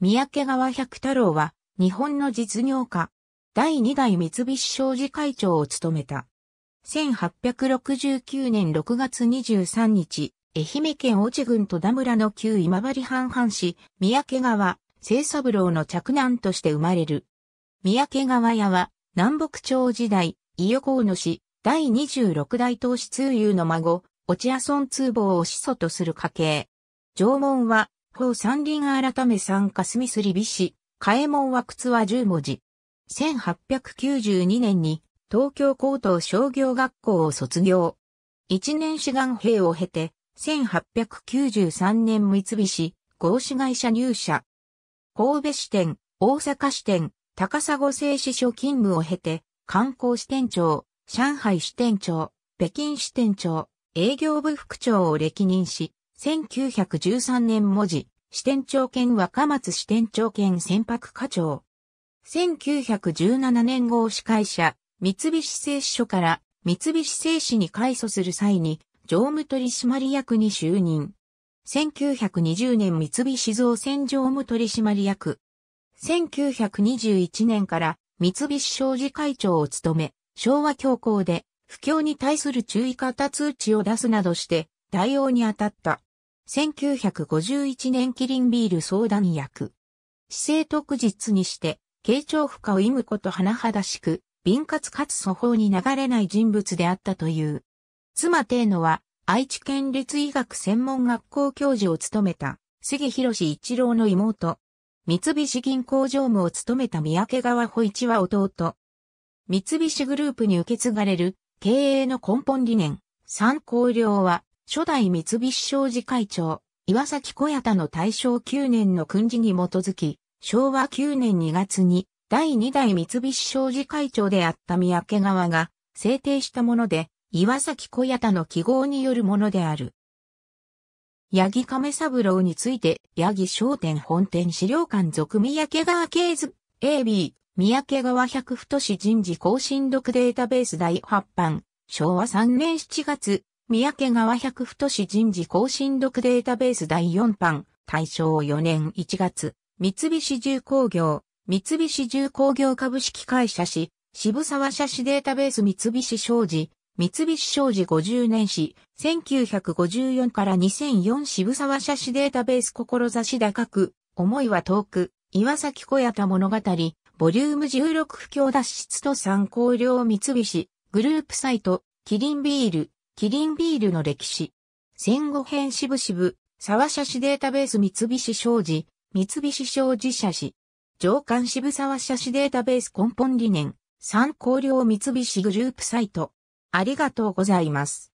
三宅川百太郎は、日本の実業家、第二代三菱商事会長を務めた。1869年6月23日、愛媛県越智郡戸田村の旧今治半藩市、三宅川、清三郎の着難として生まれる。三宅川屋は、南北朝時代、伊予河野氏、第26代当主通友の孫、落屋村通坊を始祖とする家系。縄文は、方三輪改め三霞すり美し、嘉右門は靴は10文字。1892年に東京高等商業学校を卒業。一年志願兵を経て、1893年三菱合資会社入社。神戸支店、大阪支店、高砂製紙所勤務を経て、観光支店長、上海支店長、北京支店長、営業部副長を歴任し、1913年文字、支店長兼若松支店長兼船舶課長。1917年号司会者、三菱製紙所から三菱製紙に改祖する際に、常務取締役に就任。1920年三菱造船常務取締役。1921年から三菱商事会長を務め、昭和恐慌で不況に対する注意方通知を出すなどして対応に当たった。1951年キリンビール相談役。姿勢特実にして、慶長不可を忌むこと甚だしく、敏活かつ素法に流れない人物であったという。妻定野は、愛知県立医学専門学校教授を務めた、杉博一郎の妹。三菱銀行常務を務めた三宅川保一は弟。三菱グループに受け継がれる、経営の根本理念、参考料は、初代三菱商事会長、岩崎小谷田の大正9年の訓示に基づき、昭和9年2月に第2代三菱商事会長であった三宅川が制定したもので、岩崎小谷田の記号によるものである。八木亀三郎について、八木商店本店資料館属三宅川系図 AB 三宅川百太市人事更新録データベース第8版昭和3年7月三宅川百太市人事更新録データベース第4版、大正4年1月、三菱重工業、三菱重工業株式会社市、渋沢社市データベース三菱商事、三菱商事50年史、1954から2004渋沢社市データベース志高く、思いは遠く、岩崎小屋田物語、ボリューム16不況脱出と参考料三菱、グループサイト、キリンビール、キリンビールの歴史。戦後編しぶしぶ、沢社市データベース三菱商事、三菱商事社市。上官渋沢社市データベース根本理念、参考料三菱グループサイト。ありがとうございます。